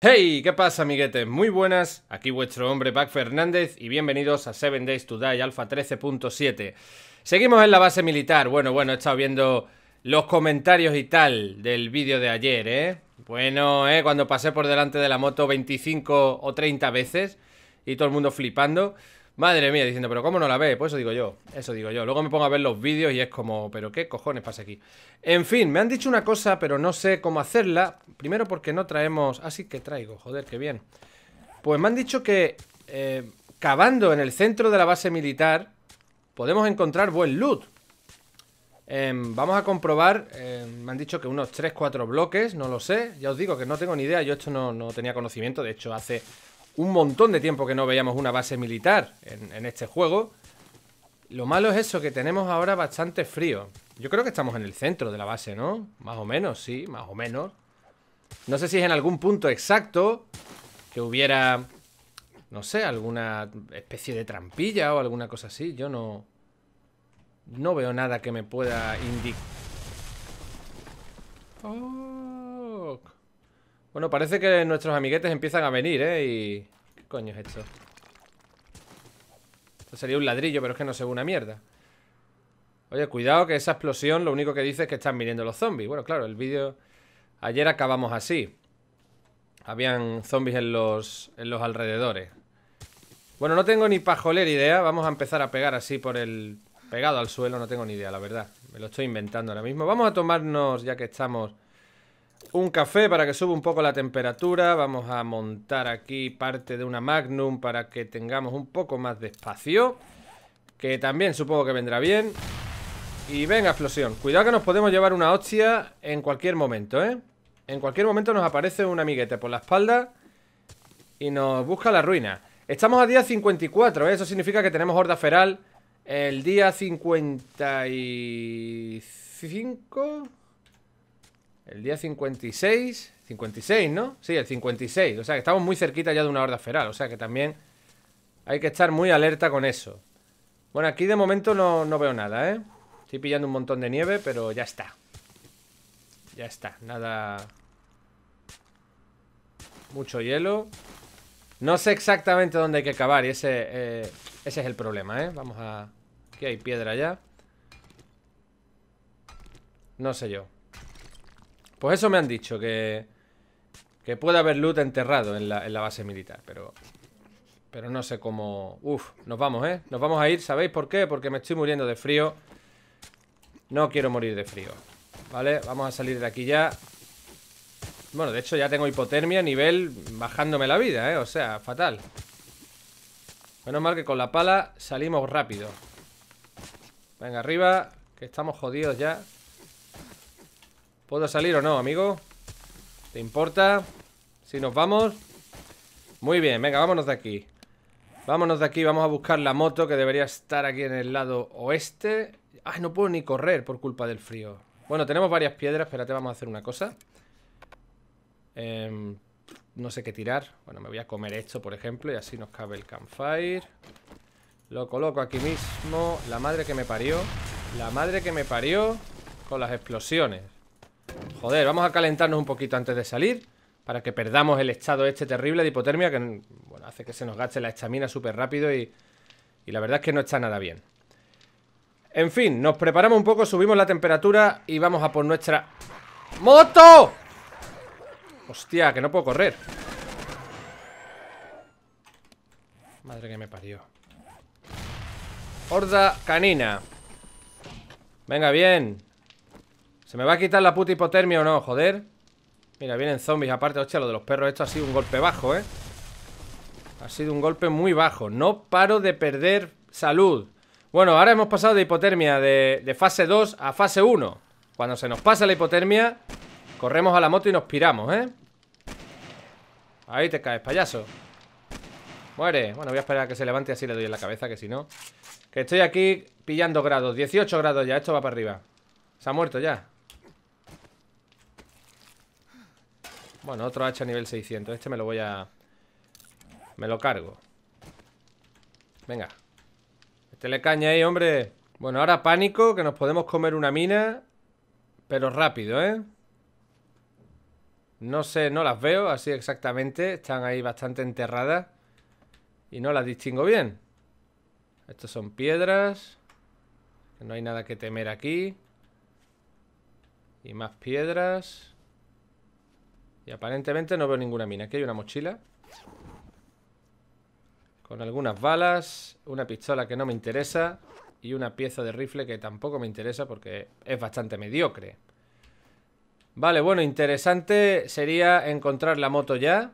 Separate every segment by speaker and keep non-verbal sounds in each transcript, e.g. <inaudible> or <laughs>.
Speaker 1: ¡Hey! ¿Qué pasa, amiguetes? Muy buenas, aquí vuestro hombre Pac Fernández y bienvenidos a 7 Days to Die Alpha 13.7. Seguimos en la base militar. Bueno, bueno, he estado viendo los comentarios y tal del vídeo de ayer, ¿eh? Bueno, ¿eh? Cuando pasé por delante de la moto 25 o 30 veces y todo el mundo flipando. Madre mía, diciendo, pero ¿cómo no la ve? Pues eso digo yo, eso digo yo. Luego me pongo a ver los vídeos y es como, pero ¿qué cojones pasa aquí? En fin, me han dicho una cosa, pero no sé cómo hacerla. Primero porque no traemos... Así ah, sí, que traigo, joder, qué bien. Pues me han dicho que eh, cavando en el centro de la base militar podemos encontrar buen loot. Em, vamos a comprobar, em, me han dicho que unos 3-4 bloques, no lo sé. Ya os digo que no tengo ni idea, yo esto no, no tenía conocimiento. De hecho, hace un montón de tiempo que no veíamos una base militar en, este juego. Lo malo es eso, que tenemos ahora bastante frío. Yo creo que estamos en el centro de la base, ¿no? Más o menos, sí, más o menos. No sé si es en algún punto exacto que hubiera, no sé, alguna especie de trampilla o alguna cosa así. Yo no... No veo nada que me pueda indicar... Oh. Bueno, parece que nuestros amiguetes empiezan a venir, ¿eh? Y... ¿Qué coño es esto? Esto sería un ladrillo, pero es que no se ve una mierda Oye, cuidado que esa explosión lo único que dice es que están viniendo los zombies Bueno, claro, el vídeo... Ayer acabamos así Habían zombies en los, en los alrededores Bueno, no tengo ni joler idea Vamos a empezar a pegar así por el... Pegado al suelo, no tengo ni idea, la verdad Me lo estoy inventando ahora mismo Vamos a tomarnos, ya que estamos un café para que suba un poco la temperatura. Vamos a montar aquí parte de una Magnum para que tengamos un poco más de espacio. Que también supongo que vendrá bien. Y venga, explosión. Cuidado que nos podemos llevar una hostia en cualquier momento, ¿eh? En cualquier momento nos aparece un amiguete por la espalda y nos busca la ruina. Estamos a día 54, ¿eh? Eso significa que tenemos horda feral el día 55... El día 56. 56, ¿no? Sí, el 56. O sea, que estamos muy cerquita ya de una horda feral. O sea, que también hay que estar muy alerta con eso. Bueno, aquí de momento no, veo nada, ¿eh? Estoy pillando un montón de nieve, pero ya está. Ya está, nada... Mucho hielo. No sé exactamente dónde hay que cavar y ese, eh, ese es el problema, ¿eh? Vamos a... Aquí hay piedra ya. No sé yo. Pues eso me han dicho, que, que puede haber loot enterrado en la, base militar, pero... Pero no sé cómo... Uf, nos vamos, ¿eh? Nos vamos a ir, ¿sabéis por qué? Porque me estoy muriendo de frío No quiero morir de frío Vale, vamos a salir de aquí ya Bueno, de hecho ya tengo hipotermia a nivel bajándome la vida, ¿eh? O sea, fatal Menos mal que con la pala salimos rápido Venga, arriba Que estamos jodidos ya ¿Puedo salir o no, amigo? ¿Te importa? Si nos vamos Muy bien, venga, vámonos de aquí Vámonos de aquí, vamos a buscar la moto Que debería estar aquí en el lado oeste Ay, ah, no puedo ni correr por culpa del frío Bueno, tenemos varias piedras Espérate, vamos a hacer una cosa em, No sé qué tirar Bueno, me voy a comer esto, por ejemplo Y así nos cabe el campfire Lo coloco aquí mismo La madre que me parió La madre que me parió Con las explosiones Joder, vamos a calentarnos un poquito antes de salir Para que perdamos el estado este terrible de hipotermia Que hace que se nos gache la estamina súper rápido y, y la verdad es que no está nada bien En fin, nos preparamos un poco, subimos la temperatura Y vamos a por nuestra... ¡Moto! Hostia, que no puedo correr Madre que me parió Horda canina Venga, bien ¿Se me va a quitar la puta hipotermia o no? Joder Mira, vienen zombies Aparte, hostia, lo de los perros Esto ha sido un golpe bajo, ¿eh? Ha sido un golpe muy bajo No paro de perder salud Bueno, ahora hemos pasado de hipotermia de, fase 2 a fase 1 Cuando se nos pasa la hipotermia Corremos a la moto y nos piramos, ¿eh? Ahí te caes, payaso Muere Bueno, voy a esperar a que se levante Así le doy en la cabeza, que si no Que estoy aquí pillando grados 18 grados ya, esto va para arriba Se ha muerto ya Bueno, otro hacha nivel 600. Este me lo voy a... Me lo cargo. Venga. Este le caña ahí, hombre. Bueno, ahora pánico, que nos podemos comer una mina. Pero rápido, ¿eh? No sé, no las veo así exactamente. Están ahí bastante enterradas. Y no las distingo bien. Estas son piedras. No hay nada que temer aquí. Y más piedras. Y aparentemente no veo ninguna mina. Aquí hay una mochila. Con algunas balas, una pistola que no me interesa y una pieza de rifle que tampoco me interesa porque es bastante mediocre. Vale, bueno, interesante sería encontrar la moto ya.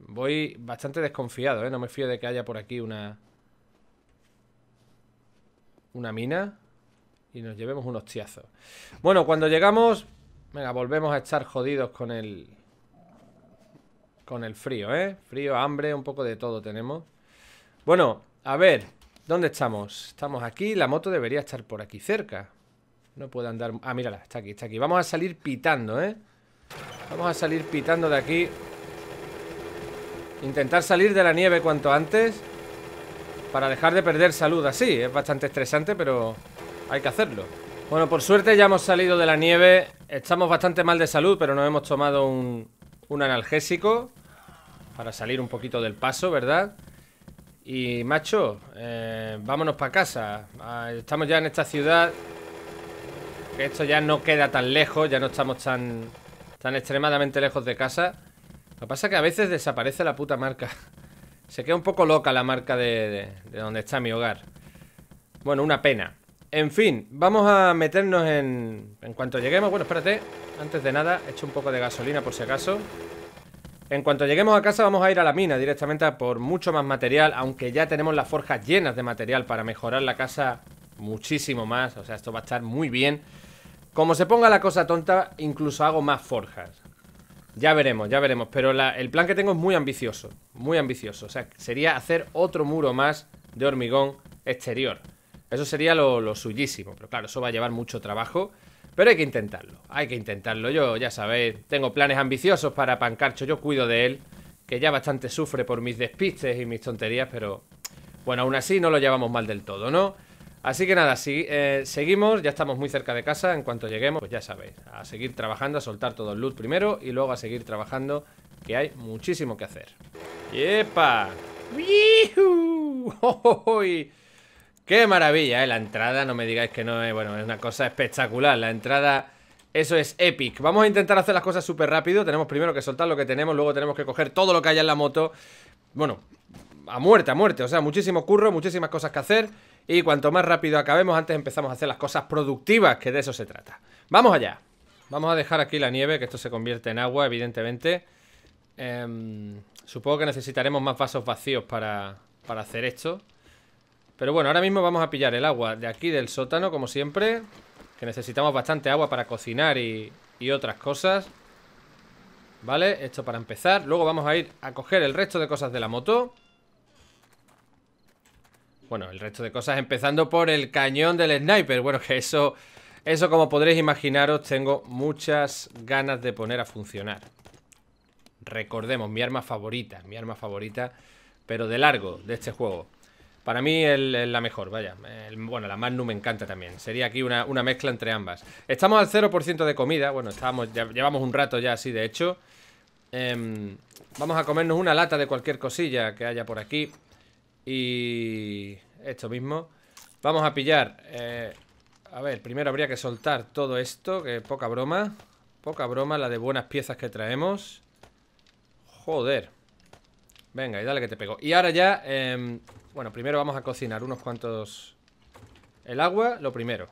Speaker 1: Voy bastante desconfiado, ¿eh? No me fío de que haya por aquí una... Una mina. Y nos llevemos un hostiazo. Bueno, cuando llegamos Venga, volvemos a estar jodidos con el... Con el frío, ¿eh? Frío, hambre, un poco de todo tenemos Bueno, a ver ¿Dónde estamos? Estamos aquí La moto debería estar por aquí cerca No puede andar... Ah, mírala, está aquí, está aquí Vamos a salir pitando, ¿eh? Vamos a salir pitando de aquí Intentar salir de la nieve cuanto antes Para dejar de perder salud así Es bastante estresante, pero hay que hacerlo Bueno, por suerte ya hemos salido de la nieve Estamos bastante mal de salud, pero nos hemos tomado un, un analgésico para salir un poquito del paso, ¿verdad? Y macho, eh, vámonos para casa. Ah, estamos ya en esta ciudad. esto ya no queda tan lejos, ya no estamos tan, tan extremadamente lejos de casa. Lo que pasa es que a veces desaparece la puta marca. <laughs> Se queda un poco loca la marca de, de donde está mi hogar. Bueno, una pena. En fin, vamos a meternos en... En cuanto lleguemos... Bueno, espérate. Antes de nada, echo un poco de gasolina por si acaso. En cuanto lleguemos a casa vamos a ir a la mina directamente por mucho más material, aunque ya tenemos las forjas llenas de material para mejorar la casa muchísimo más, o sea, esto va a estar muy bien. Como se ponga la cosa tonta, incluso hago más forjas. Ya veremos, ya veremos, pero el plan que tengo es muy ambicioso, muy ambicioso, o sea, sería hacer otro muro más de hormigón exterior. Eso sería lo, suyísimo, pero claro, eso va a llevar mucho trabajo. Pero hay que intentarlo, hay que intentarlo. Yo, ya sabéis, tengo planes ambiciosos para Pancarcho, yo cuido de él, que ya bastante sufre por mis despistes y mis tonterías, pero bueno, aún así no lo llevamos mal del todo, ¿no? Así que nada, eh, seguimos, ya estamos muy cerca de casa, en cuanto lleguemos, pues ya sabéis, a seguir trabajando, a soltar todo el loot primero y luego a seguir trabajando, que hay muchísimo que hacer. ¡Yepa! ¡Yuhu! <laughs> ¡Oh, ¡Qué maravilla, eh! La entrada, no me digáis que no es... Eh, bueno, es una cosa espectacular. La entrada... Eso es epic. Vamos a intentar hacer las cosas súper rápido. Tenemos primero que soltar lo que tenemos, luego tenemos que coger todo lo que haya en la moto. Bueno, a muerte, a muerte. O sea, muchísimo curro, muchísimas cosas que hacer. Y cuanto más rápido acabemos, antes empezamos a hacer las cosas productivas, que de eso se trata. ¡Vamos allá! Vamos a dejar aquí la nieve, que esto se convierte en agua, evidentemente. Em, supongo que necesitaremos más vasos vacíos para, para hacer esto. Pero bueno, ahora mismo vamos a pillar el agua de aquí del sótano, como siempre. Que necesitamos bastante agua para cocinar y, otras cosas. Vale, esto para empezar. Luego vamos a ir a coger el resto de cosas de la moto. Bueno, el resto de cosas empezando por el cañón del sniper. Bueno, que eso, eso como podréis imaginaros, tengo muchas ganas de poner a funcionar. Recordemos, mi arma favorita, mi arma favorita, pero de largo de este juego. Para mí es la mejor, vaya. bueno, la más no me encanta también. Sería aquí una, mezcla entre ambas. Estamos al 0% de comida. Bueno, estábamos, llevamos un rato ya así, de hecho. Em, vamos a comernos una lata de cualquier cosilla que haya por aquí. Y esto mismo. Vamos a pillar... Eh, a ver, primero habría que soltar todo esto, que poca broma. Poca broma la de buenas piezas que traemos. Joder. Venga, y dale que te pego. Y ahora ya, em, bueno, primero vamos a cocinar unos cuantos... El agua, lo primero.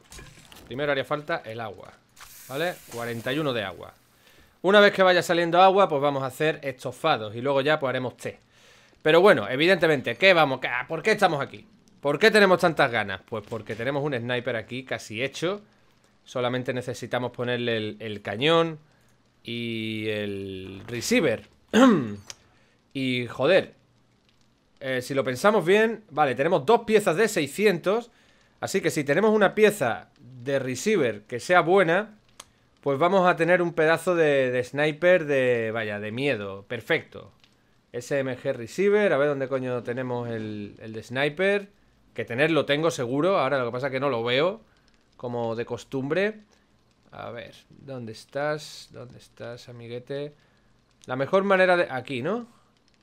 Speaker 1: Primero haría falta el agua. ¿Vale? 41 de agua. Una vez que vaya saliendo agua, pues vamos a hacer estofados. Y luego ya pues haremos té. Pero bueno, evidentemente, ¿qué vamos? ¿Por qué estamos aquí? ¿Por qué tenemos tantas ganas? Pues porque tenemos un sniper aquí casi hecho. Solamente necesitamos ponerle el, el cañón y el receiver. <clears throat> y joder, eh, si lo pensamos bien, vale, tenemos dos piezas de 600. Así que si tenemos una pieza de receiver que sea buena, pues vamos a tener un pedazo de, sniper de, vaya, de miedo. Perfecto. SMG receiver, a ver dónde coño tenemos el, el de sniper. Que tenerlo tengo seguro, ahora lo que pasa es que no lo veo, como de costumbre. A ver, ¿dónde estás? ¿Dónde estás, amiguete? La mejor manera de... Aquí, ¿no?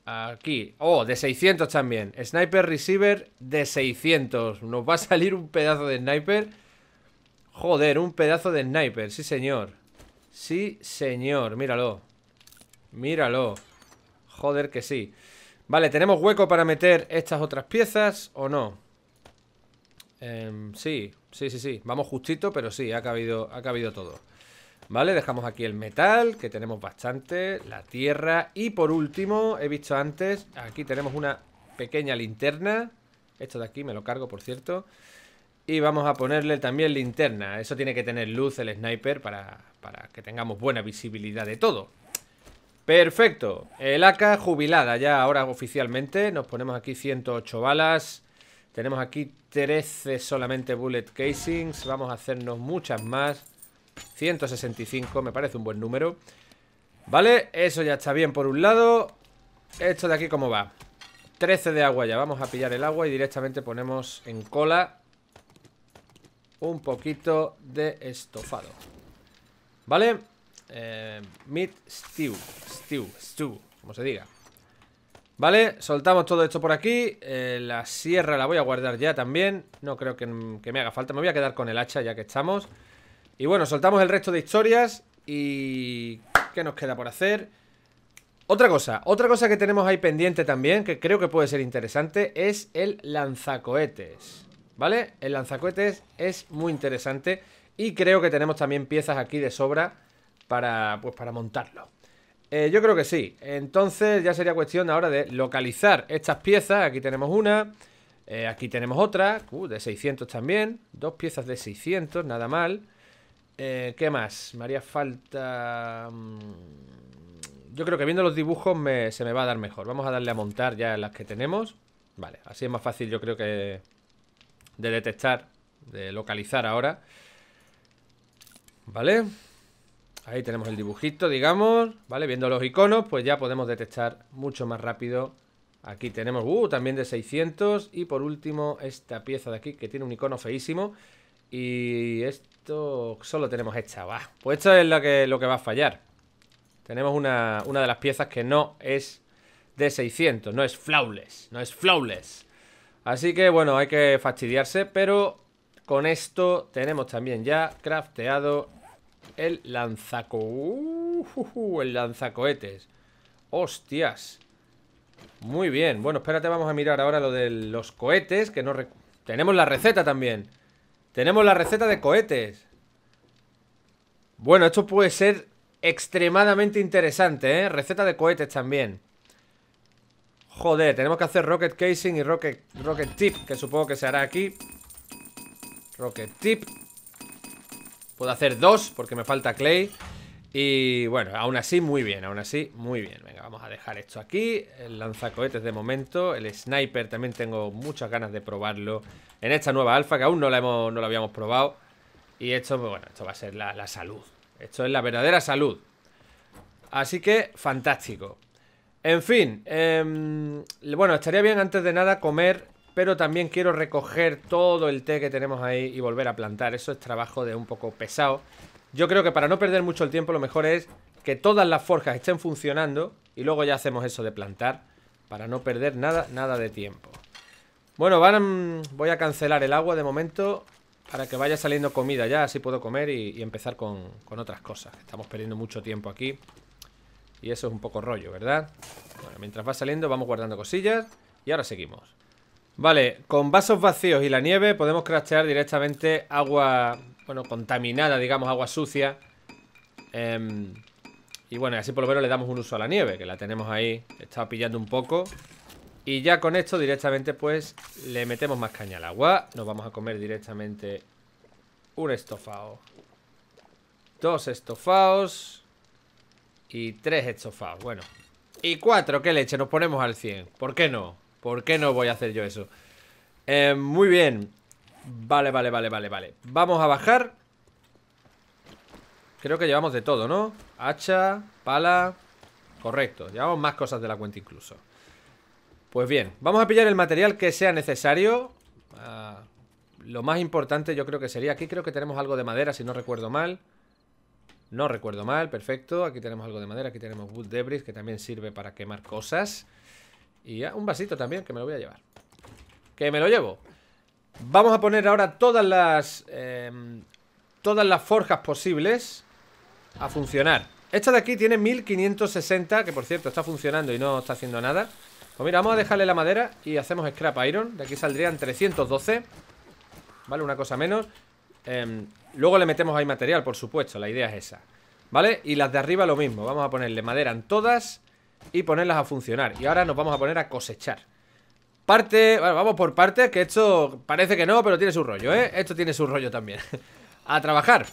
Speaker 1: Aquí. Oh, de 600 también. Sniper receiver de 600. Nos va a salir un pedazo de sniper. Joder, un pedazo de sniper. Sí, señor. Sí, señor. Míralo. Míralo. Joder que sí. Vale, ¿tenemos hueco para meter estas otras piezas o no? Em, sí, sí, sí, sí. Vamos justito, pero sí, ha cabido, ha cabido todo. Vale, dejamos aquí el metal, que tenemos bastante, la tierra. Y por último, he visto antes, aquí tenemos una pequeña linterna. Esto de aquí me lo cargo, por cierto. Y vamos a ponerle también linterna. Eso tiene que tener luz el sniper para, para que tengamos buena visibilidad de todo. Perfecto. El AK jubilada ya ahora oficialmente. Nos ponemos aquí 108 balas. Tenemos aquí 13 solamente bullet casings. Vamos a hacernos muchas más. 165, me parece un buen número Vale, eso ya está bien por un lado Esto de aquí, ¿cómo va? 13 de agua ya, vamos a pillar el agua Y directamente ponemos en cola Un poquito de estofado Vale eh, Meat stew Stew, stew, como se diga Vale, soltamos todo esto por aquí eh, La sierra la voy a guardar ya también No creo que, que me haga falta Me voy a quedar con el hacha ya que estamos y bueno, soltamos el resto de historias y... ¿Qué nos queda por hacer? Otra cosa, otra cosa que tenemos ahí pendiente también, que creo que puede ser interesante, es el lanzacohetes, ¿vale? El lanzacohetes es muy interesante y creo que tenemos también piezas aquí de sobra para, pues, para montarlo. Eh, yo creo que sí, entonces ya sería cuestión ahora de localizar estas piezas, aquí tenemos una, eh, aquí tenemos otra, uh, de 600 también, dos piezas de 600, nada mal... Eh, ¿Qué más? Me haría falta... Mm, yo creo que viendo los dibujos se me va a dar mejor. Vamos a darle a montar ya las que tenemos. Vale, así es más fácil yo creo que de detectar, de localizar ahora. Vale. Ahí tenemos el dibujito, digamos, ¿vale? Viendo los iconos, pues ya podemos detectar mucho más rápido. Aquí tenemos, uh, también de 600. Y por último, esta pieza de aquí, que tiene un icono feísimo. Y es solo tenemos esta, va. Pues esto es lo que, lo que va a fallar. Tenemos una, de las piezas que no es de 600, no es flawless, no es flawless. Así que bueno, hay que fastidiarse, pero con esto tenemos también ya crafteado el lanzaco... el lanzacohetes. Hostias. Muy bien. Bueno, espérate, vamos a mirar ahora lo de los cohetes, que no... Tenemos la receta también. Tenemos la receta de cohetes. Bueno, esto puede ser extremadamente interesante, ¿eh? Receta de cohetes también. Joder, tenemos que hacer rocket casing y rocket, rocket tip, que supongo que se hará aquí. Rocket tip. Puedo hacer dos, porque me falta clay. Y bueno, aún así muy bien, aún así muy bien. Venga, vamos a dejar esto aquí. El lanzacohetes de momento. El sniper también tengo muchas ganas de probarlo en esta nueva alfa que aún no la, hemos, no habíamos probado. Y esto, pues bueno, esto va a ser la, salud. Esto es la verdadera salud. Así que, fantástico. En fin, em, bueno, estaría bien antes de nada comer, pero también quiero recoger todo el té que tenemos ahí y volver a plantar. Eso es trabajo de un poco pesado. Yo creo que para no perder mucho el tiempo lo mejor es que todas las forjas estén funcionando y luego ya hacemos eso de plantar para no perder nada, nada de tiempo. Bueno, van, mm, voy a cancelar el agua de momento para que vaya saliendo comida ya, así puedo comer y, empezar con, con, otras cosas. Estamos perdiendo mucho tiempo aquí y eso es un poco rollo, ¿verdad? Bueno, mientras va saliendo vamos guardando cosillas y ahora seguimos. Vale, con vasos vacíos y la nieve podemos craftear directamente agua bueno, contaminada, digamos, agua sucia. Em, y bueno, así por lo menos le damos un uso a la nieve, que la tenemos ahí, Estaba pillando un poco. Y ya con esto directamente pues le metemos más caña al agua. Nos vamos a comer directamente un estofado. Dos estofados. Y tres estofados, bueno. Y cuatro, qué leche, nos ponemos al 100. ¿Por qué no? ¿Por qué no voy a hacer yo eso? Em, muy bien, Vale, vale, vale, vale, vale Vamos a bajar Creo que llevamos de todo, ¿no? Hacha, pala Correcto, llevamos más cosas de la cuenta incluso Pues bien, vamos a pillar el material que sea necesario ah, Lo más importante yo creo que sería Aquí creo que tenemos algo de madera, si no recuerdo mal No recuerdo mal, perfecto Aquí tenemos algo de madera, aquí tenemos wood debris Que también sirve para quemar cosas Y un vasito también, que me lo voy a llevar Que me lo llevo Vamos a poner ahora todas las... Em, todas las forjas posibles a funcionar. Esta de aquí tiene 1560, que por cierto está funcionando y no está haciendo nada. Pues mira, vamos a dejarle la madera y hacemos scrap iron. De aquí saldrían 312. Vale, una cosa menos. Em, luego le metemos ahí material, por supuesto, la idea es esa. ¿Vale? Y las de arriba lo mismo. Vamos a ponerle madera en todas y ponerlas a funcionar. Y ahora nos vamos a poner a cosechar. Parte, bueno, vamos por partes, que esto parece que no, pero tiene su rollo, ¿eh? Esto tiene su rollo también. <laughs> a trabajar.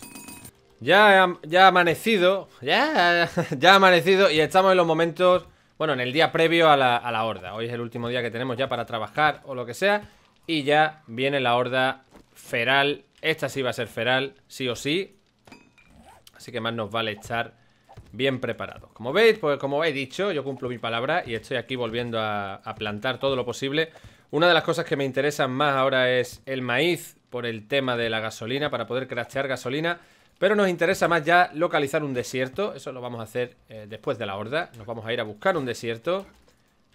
Speaker 1: Ya, ha, ya amanecido, ya, <laughs> ya ha amanecido y estamos en los momentos, bueno, en el día previo a la, a la horda. Hoy es el último día que tenemos ya para trabajar o lo que sea. Y ya viene la horda feral. Esta sí va a ser feral, sí o sí. Así que más nos vale estar bien preparado, Como veis, pues como he dicho, yo cumplo mi palabra y estoy aquí volviendo a, plantar todo lo posible. Una de las cosas que me interesan más ahora es el maíz por el tema de la gasolina, para poder craftear gasolina. Pero nos interesa más ya localizar un desierto. Eso lo vamos a hacer eh, después de la horda. Nos vamos a ir a buscar un desierto.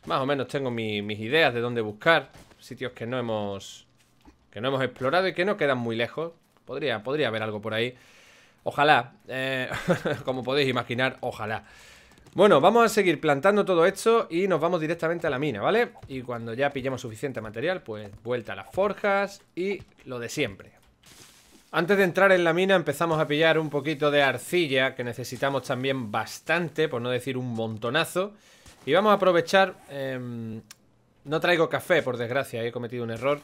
Speaker 1: Más o menos tengo mis ideas de dónde buscar. Sitios que no hemos... Que no hemos explorado y que no quedan muy lejos. Podría, podría haber algo por ahí. Ojalá, eh, <laughs> como podéis imaginar, ojalá Bueno, vamos a seguir plantando todo esto y nos vamos directamente a la mina, ¿vale? Y cuando ya pillemos suficiente material, pues vuelta a las forjas y lo de siempre antes de entrar en la mina empezamos a pillar un poquito de arcilla, que necesitamos también bastante, por no decir un montonazo. Y vamos a aprovechar... Em, no traigo café, por desgracia, he cometido un error.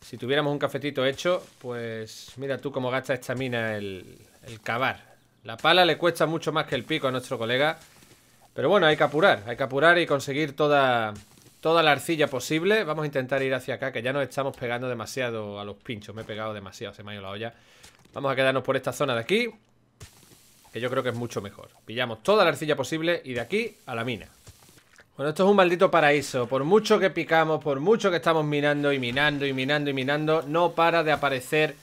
Speaker 1: Si tuviéramos un cafetito hecho, pues mira tú cómo gasta esta mina el, el cavar. La pala le cuesta mucho más que el pico a nuestro colega. Pero bueno, hay que apurar. Hay que apurar y conseguir toda, toda la arcilla posible. Vamos a intentar ir hacia acá, que ya nos estamos pegando demasiado a los pinchos. Me he pegado demasiado, se me ha ido la olla. Vamos a quedarnos por esta zona de aquí, que yo creo que es mucho mejor. Pillamos toda la arcilla posible y de aquí a la mina. Bueno, esto es un maldito paraíso. Por mucho que picamos, por mucho que estamos minando y minando y minando y minando, no para de aparecer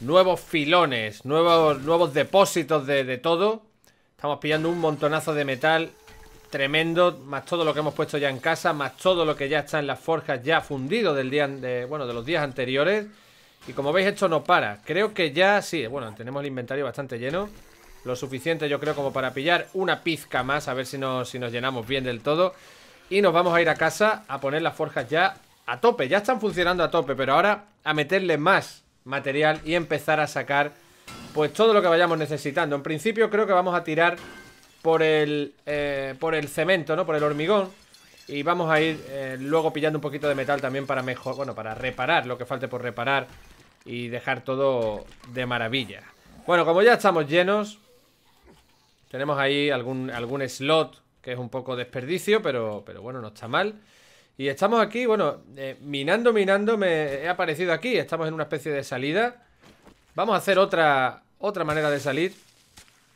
Speaker 1: nuevos filones, nuevos, nuevos depósitos de, todo. Estamos pillando un montonazo de metal tremendo, más todo lo que hemos puesto ya en casa, más todo lo que ya está en las forjas ya fundido del día de, bueno, de los días anteriores. Y como veis esto no para. Creo que ya sí, bueno, tenemos el inventario bastante lleno. Lo suficiente yo creo como para pillar una pizca más, a ver si si nos llenamos bien del todo. Y nos vamos a ir a casa a poner las forjas ya a tope. Ya están funcionando a tope, pero ahora a meterle más material y empezar a sacar pues todo lo que vayamos necesitando. En principio creo que vamos a tirar por el, eh, por el cemento, ¿no? Por el hormigón. Y vamos a ir eh, luego pillando un poquito de metal también para mejor, bueno, para reparar lo que falte por reparar y dejar todo de maravilla. Bueno, como ya estamos llenos, tenemos ahí algún, algún slot que es un poco desperdicio, pero, pero bueno, no está mal. Y estamos aquí, bueno, eh, minando, minando, me he aparecido aquí. Estamos en una especie de salida. Vamos a hacer otra, otra manera de salir.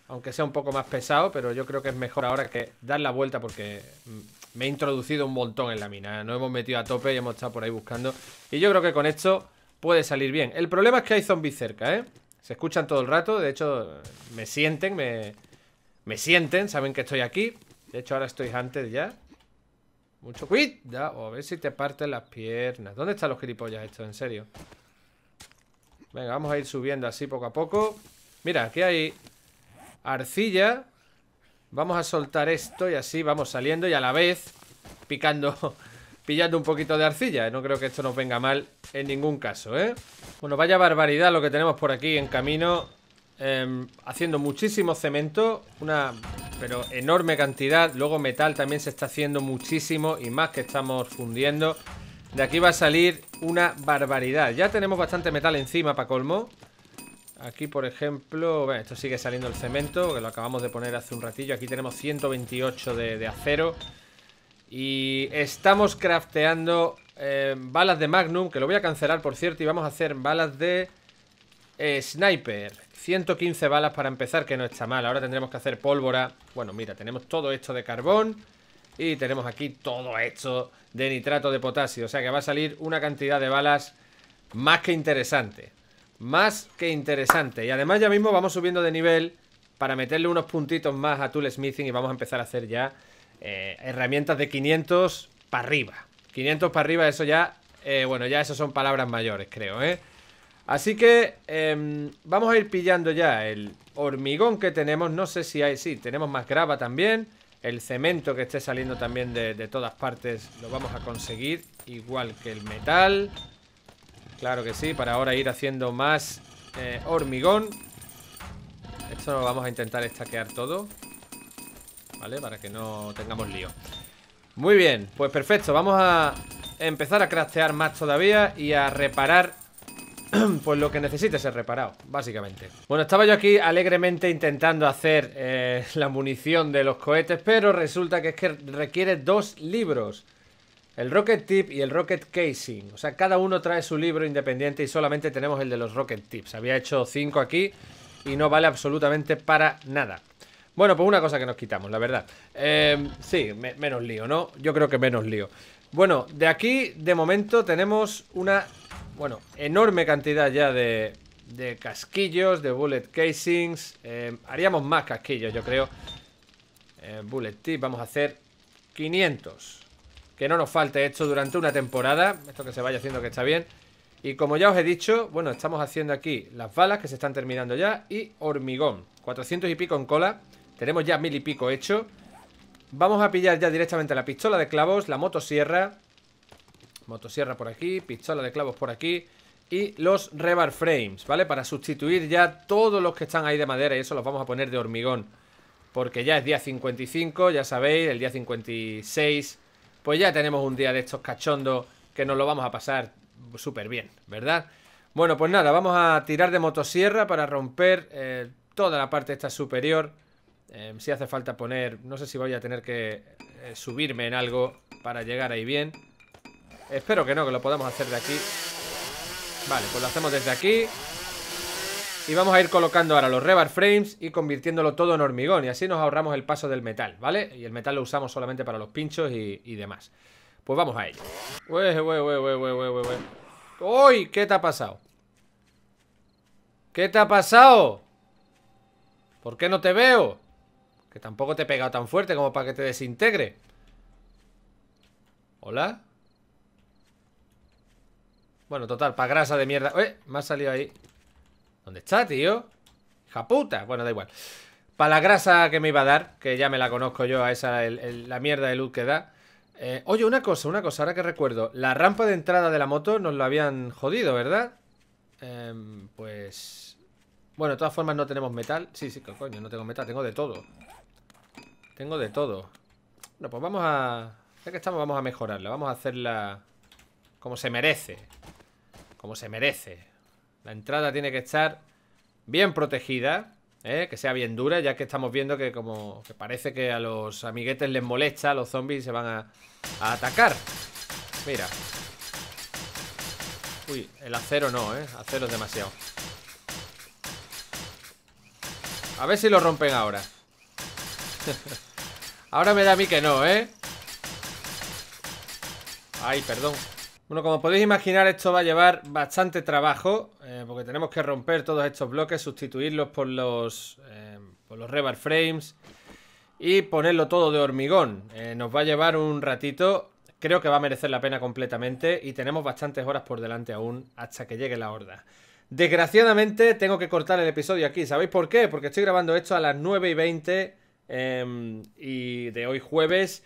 Speaker 1: Aunque sea un poco más pesado, pero yo creo que es mejor ahora que dar la vuelta porque mm, me he introducido un montón en la mina. No hemos metido a tope y hemos estado por ahí buscando. Y yo creo que con esto puede salir bien. El problema es que hay zombies cerca, ¿eh? Se escuchan todo el rato. De hecho, me sienten, me, me sienten. Saben que estoy aquí. De hecho, ahora estoy antes ya. Mucho cuidado. A ver si te parten las piernas. ¿Dónde están los gilipollas estos? En serio. Venga, vamos a ir subiendo así poco a poco. Mira, aquí hay arcilla. Vamos a soltar esto y así vamos saliendo y a la vez picando, <laughs> pillando un poquito de arcilla. No creo que esto nos venga mal en ningún caso, ¿eh? Bueno, vaya barbaridad lo que tenemos por aquí en camino. Em, haciendo muchísimo cemento. Una pero enorme cantidad. Luego metal también se está haciendo muchísimo y más que estamos fundiendo. De aquí va a salir una barbaridad. Ya tenemos bastante metal encima para colmo. Aquí, por ejemplo, esto sigue saliendo el cemento, que lo acabamos de poner hace un ratillo. Aquí tenemos 128 de, acero. Y estamos crafteando eh, balas de Magnum, que lo voy a cancelar, por cierto, y vamos a hacer balas de... Eh, sniper, 115 balas para empezar, que no está mal. Ahora tendremos que hacer pólvora. Bueno, mira, tenemos todo esto de carbón. Y tenemos aquí todo esto de nitrato de potasio. O sea que va a salir una cantidad de balas más que interesante. Más que interesante. Y además ya mismo vamos subiendo de nivel para meterle unos puntitos más a Tool Smithing y vamos a empezar a hacer ya eh, herramientas de 500 para arriba. 500 para arriba, eso ya... Eh, bueno, ya eso son palabras mayores, creo, ¿eh? Así que em, vamos a ir pillando ya el hormigón que tenemos. No sé si hay... Sí, tenemos más grava también. El cemento que esté saliendo también de, todas partes lo vamos a conseguir. Igual que el metal. Claro que sí, para ahora ir haciendo más eh, hormigón. Esto lo vamos a intentar estaquear todo. ¿Vale? Para que no tengamos lío. Muy bien, pues perfecto. Vamos a empezar a craftear más todavía y a reparar <clears throat> pues lo que necesite es reparado, básicamente. Bueno, estaba yo aquí alegremente intentando hacer eh, <laughs> la munición de los cohetes, pero resulta que es que requiere dos libros. El Rocket Tip y el Rocket Casing. O sea, cada uno trae su libro independiente y solamente tenemos el de los Rocket Tips. Había hecho cinco aquí y no vale absolutamente para nada. Bueno, pues una cosa que nos quitamos, la verdad. Em, sí, menos lío, ¿no? Yo creo que menos lío. Bueno, de aquí, de momento, tenemos una bueno, enorme cantidad ya de, casquillos, de bullet casings. Eh, haríamos más casquillos, yo creo. Eh, bullet tip, vamos a hacer 500. Que no nos falte esto durante una temporada. Esto que se vaya haciendo que está bien. Y como ya os he dicho, bueno, estamos haciendo aquí las balas que se están terminando ya y hormigón. 400 y pico en cola. Tenemos ya mil y pico hecho. Vamos a pillar ya directamente la pistola de clavos, la motosierra Motosierra por aquí, pistola de clavos por aquí y los rebar frames, ¿vale? Para sustituir ya todos los que están ahí de madera y eso los vamos a poner de hormigón. Porque ya es día 55, ya sabéis, el día 56, pues ya tenemos un día de estos cachondos que nos lo vamos a pasar súper bien, ¿verdad? Bueno, pues nada, vamos a tirar de motosierra para romper eh, toda la parte esta superior. Em, si hace falta poner, no sé si voy a tener que eh, subirme en algo para llegar ahí bien. Espero que no, que lo podamos hacer de aquí Vale, pues lo hacemos desde aquí Y vamos a ir colocando ahora los rebar frames Y convirtiéndolo todo en hormigón Y así nos ahorramos el paso del metal, ¿vale? Y el metal lo usamos solamente para los pinchos y, demás Pues vamos a ello Uy, uy, ¿Qué te ha pasado? ¿Qué te ha pasado? ¿Por qué no te veo? Que tampoco te he pegado tan fuerte como para que te desintegre ¿Hola? Bueno, total, pa' grasa de mierda. ¡Eh! Me ha salido ahí. ¿Dónde está, tío? ¡Hija puta! Bueno, da igual. Para la grasa que me iba a dar, que ya me la conozco yo, a esa, la mierda de luz que da. Eh, oye, una cosa, una cosa, ahora que recuerdo. La rampa de entrada de la moto nos lo habían jodido, ¿verdad? Em, pues... Bueno, de todas formas no tenemos metal. Sí, sí, coño, no tengo metal, tengo de todo. Tengo de todo. Bueno, pues vamos a... Ya que estamos, vamos a mejorarla. Vamos a hacerla como se merece como se merece. La entrada tiene que estar bien protegida, ¿eh? que sea bien dura, ya que estamos viendo que como que parece que a los amiguetes les molesta, los zombies se van a, atacar. Mira. Uy, el acero no, ¿eh? Acero es demasiado. A ver si lo rompen ahora. <laughs> ahora me da a mí que no, ¿eh? Ay, perdón bueno, como podéis imaginar, esto va a llevar bastante trabajo, eh, porque tenemos que romper todos estos bloques, sustituirlos por los, eh, por los rebar frames y ponerlo todo de hormigón. Eh, nos va a llevar un ratito, creo que va a merecer la pena completamente y tenemos bastantes horas por delante aún hasta que llegue la horda. Desgraciadamente tengo que cortar el episodio aquí, ¿sabéis por qué? Porque estoy grabando esto a las 9 y 20 em, y de hoy jueves...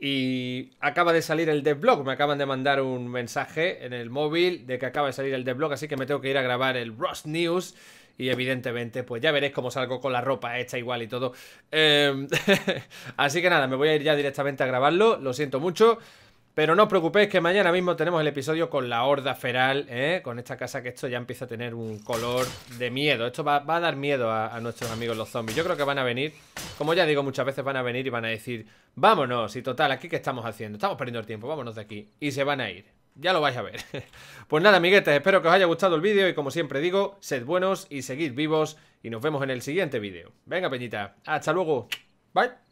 Speaker 1: Y acaba de salir el devlog, me acaban de mandar un mensaje en el móvil de que acaba de salir el devlog, así que me tengo que ir a grabar el Ross News. Y evidentemente, pues ya veréis cómo salgo con la ropa hecha igual y todo. Em, <laughs> así que nada, me voy a ir ya directamente a grabarlo, lo siento mucho. Pero no os preocupéis que mañana mismo tenemos el episodio con la horda feral, ¿eh? Con esta casa que esto ya empieza a tener un color de miedo. Esto va, a dar miedo a, nuestros amigos los zombies. Yo creo que van a venir, como ya digo muchas veces, van a venir y van a decir Vámonos, y total, ¿aquí qué estamos haciendo? Estamos perdiendo el tiempo, vámonos de aquí. Y se van a ir. Ya lo vais a ver. <laughs> pues nada, amiguetes, espero que os haya gustado el vídeo y como siempre digo, sed buenos y seguid vivos y nos vemos en el siguiente vídeo. Venga, Peñita, hasta luego. Bye.